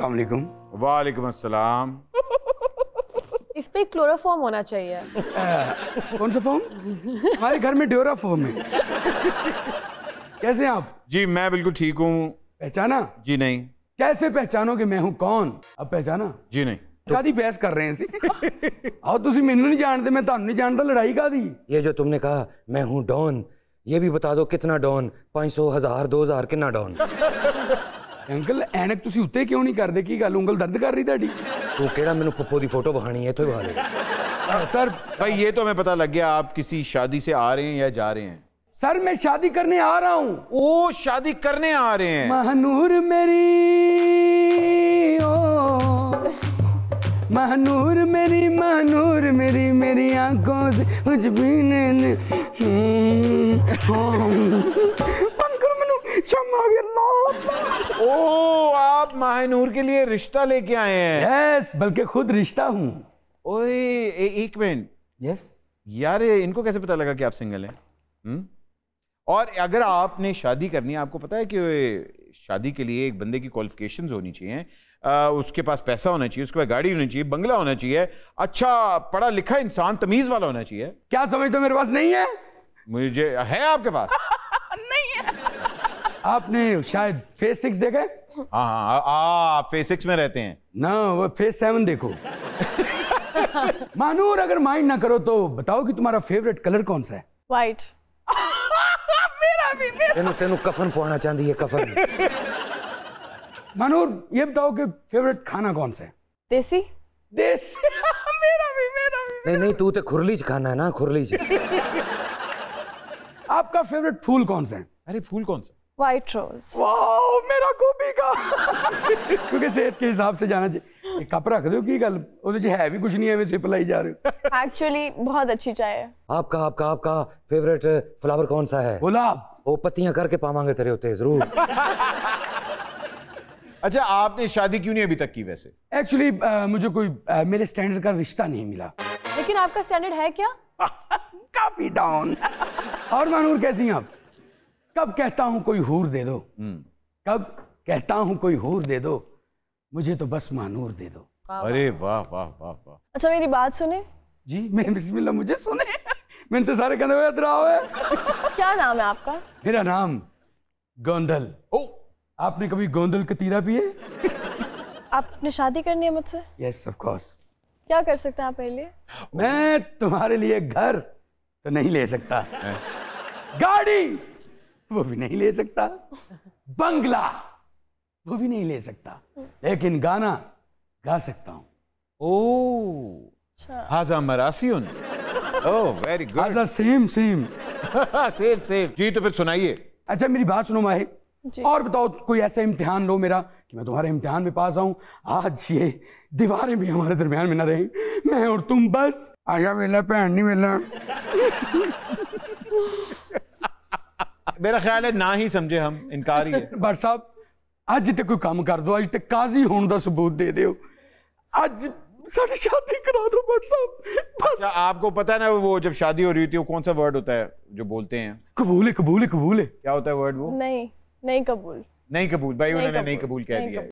वालेकुम वालेकुम अस्सलाम इस पे क्लोरोफॉर्म होना चाहिए कौन सा फॉर्म हमारे घर में ड्योरा फॉर्म है कैसे हैं आप जी मैं बिल्कुल ठीक हूँ पहचाना जी नहीं कैसे पहचानो कि मैं हूँ कौन अब पहचाना जी नहीं बहस कर रहे हैं आओ तुम ਤੁਸੀਂ नहीं जानते मैं तुम नहीं जानता लड़ाई का दी ये जो तुमने कहा मैं हूँ डॉन ये भी बता दो कितना डॉन पाँच सौ हजार दो हजार कितना डॉन अंकल ਐਨਕ ਤੁਸੀਂ उत्ते क्यों नहीं ਕਰਦੇ ਕੀ गल ਉਂਗਲ दर्द कर रही ਤੁਹਾਡੀ ਤੂੰ ਕਿਹੜਾ ਮੈਨੂੰ पप्पो ਦੀ फोटो बहानी है ਇੱਥੋਂ ਹੀ ਵਿਖਾ सर भाई ये तो हमें पता लग गया आप किसी शादी से आ रहे हैं या जा रहे हैं सर मैं शादी करने आ रहा हूँ ओ शादी करने आ रहे हैं महनूर मेरी ओ महनूर मेरी महनूर मेरी मेरी आंखों से कुछ भी नहीं नूर के लिए रिश्ता लेके आए हैं यस बल्कि खुद रिश्ता हूँ ओए ए, एक मिनट यस यार इनको कैसे पता लगा कि आप सिंगल हैं हम्म? और अगर आपने शादी करनी है आपको पता है कि शादी के लिए एक बंदे की क्वालिफिकेशन होनी चाहिए आ, उसके पास पैसा होना चाहिए उसके पास गाड़ी होनी चाहिए बंगला होना चाहिए अच्छा पढ़ा लिखा इंसान तमीज वाला होना चाहिए क्या समझते हो मेरे पास नहीं है मुझे है आपके पास नहीं है आपने शायद फेस सिक्स देखा हाँ सिक्स हाँ, हाँ, हाँ, में रहते हैं ना वो फेज सेवन देखो मानूर अगर माइंड ना करो तो बताओ कि तुम्हारा फेवरेट कलर कौन सा है व्हाइट मेरा भी मेरा तेनू तेनू कफन पहना चाहती है कफन मानूर ये बताओ कि फेवरेट खाना कौन सा है देसी देसी मेरा भी मेरा भी नहीं नहीं तू तो खुरली च खाना है ना खुरली आपका फेवरेट फूल कौन सा है अरे फूल कौन सा वाइट रोज वाओ मेरा गोभी का क्योंकि सेहत के हिसाब से जाना चाहिए कप रख दो की गल ਉਹਦੇ ਚ ਹੈ ਵੀ ਕੁਝ ਨਹੀਂ ਐਵੇਂ ਸਿਪ ਲਾਈ ਜਾ ਰਹੇ ਹੋ एक्चुअली बहुत अच्छी चाय है आपका आपका आपका फेवरेट फ्लावर uh, कौन सा है गुलाब वो पत्तियां करके पावांगे तेरे होते जरूर अच्छा आपने शादी क्यों नहीं अभी तक की वैसे एक्चुअली uh, मुझे कोई uh, मेरे स्टैंडर्ड का रिश्ता नहीं मिला लेकिन आपका स्टैंडर्ड है क्या काफी डाउन और मानूर कैसी हैं आप कब कहता हूं कोई हूर दे दो हम्म। कब कहता हूं कोई हूर दे दो मुझे तो बस मानूर दे दो अरे वाह वाह वाह वाह अच्छा मेरी बात सुने जी मैं बिस्मिल्लाह मुझे सुने मैं इंतजार करने हुए क्या नाम है आपका मेरा नाम गोंदल ओ आपने कभी गोंदल का तीरा पिए आपने शादी करनी है मुझसे यस ऑफ कोर्स क्या कर सकते हैं आप मेरे लिए मैं तुम्हारे लिए घर तो नहीं ले सकता गाड़ी वो भी नहीं ले सकता बंगला वो भी नहीं ले सकता लेकिन गाना गा सकता हूं ओ अच्छा। हाजा मरासी वेरी गुड हाजा सेम सेम सेम सेम जी तो फिर सुनाइए अच्छा मेरी बात सुनो माहे और बताओ कोई ऐसा इम्तिहान लो मेरा कि मैं तुम्हारे इम्तिहान में पास आऊं आज ये दीवारें भी हमारे दरमियान में ना रहे मैं और तुम बस आया वेला भैन नहीं वेला मेरा ख्याल है ना ही समझे हम इनकार ही बट साहब ਅੱਜ तक कोई काम कर दो आज तक काजी होने का सबूत दे दो ਅੱਜ सारी शादी करा दो बट साहब बस अच्छा, आपको पता है ना वो जब शादी हो रही होती है वो कौन सा वर्ड होता है जो बोलते हैं कबूल है कबूल है कबूल है क्या होता है वर्ड वो नहीं नहीं कबूल नहीं कबूल भाई उन्होंने नहीं कबूल कह दिया